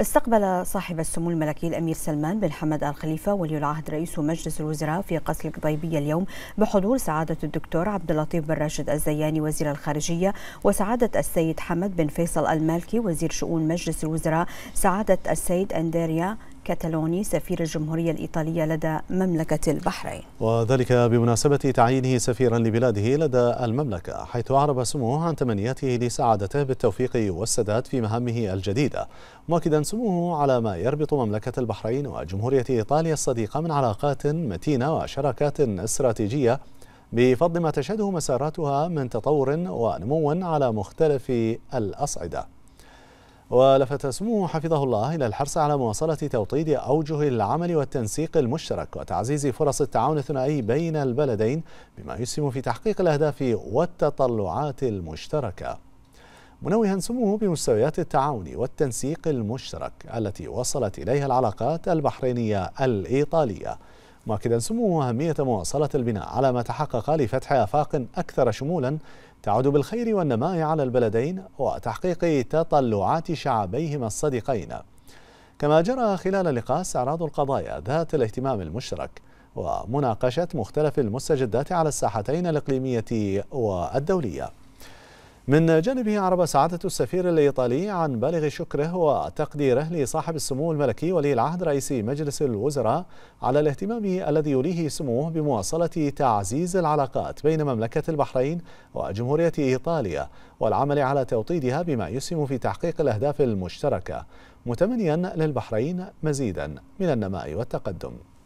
استقبل صاحب السمو الملكي الأمير سلمان بن حمد آل خليفة ولي العهد رئيس مجلس الوزراء في قصر القضيبية اليوم بحضور سعادة الدكتور عبد اللطيف بن راشد الزياني وزير الخارجية وسعادة السيد حمد بن فيصل المالكي وزير شؤون مجلس الوزراء سعادة السيد أندريا كاتالوني سفير الجمهورية الإيطالية لدى مملكة البحرين وذلك بمناسبة تعيينه سفيرا لبلاده لدى المملكة حيث أعرب سموه عن تمنياته لسعادته بالتوفيق والسداد في مهامه الجديدة مؤكدا سموه على ما يربط مملكة البحرين وجمهورية إيطاليا الصديقة من علاقات متينة وشراكات استراتيجية بفضل ما تشهده مساراتها من تطور ونمو على مختلف الأصعدة ولفت سموه حفظه الله إلى الحرص على مواصلة توطيد أوجه العمل والتنسيق المشترك وتعزيز فرص التعاون الثنائي بين البلدين بما يسهم في تحقيق الأهداف والتطلعات المشتركة منوها سموه بمستويات التعاون والتنسيق المشترك التي وصلت إليها العلاقات البحرينية الإيطالية مؤكدا سمو أهمية مواصلة البناء على ما تحقق لفتح آفاق أكثر شمولا تعود بالخير والنماء على البلدين وتحقيق تطلعات شعبيهما الصديقين كما جرى خلال اللقاء استعراض القضايا ذات الاهتمام المشترك ومناقشة مختلف المستجدات على الساحتين الإقليمية والدولية من جانبه عرب سعادة السفير الإيطالي عن بالغ شكره وتقديره لصاحب السمو الملكي ولي العهد رئيس مجلس الوزراء على الاهتمام الذي يوليه سموه بمواصلة تعزيز العلاقات بين مملكة البحرين وجمهورية إيطاليا والعمل على توطيدها بما يسهم في تحقيق الأهداف المشتركة متمنيا للبحرين مزيدا من النماء والتقدم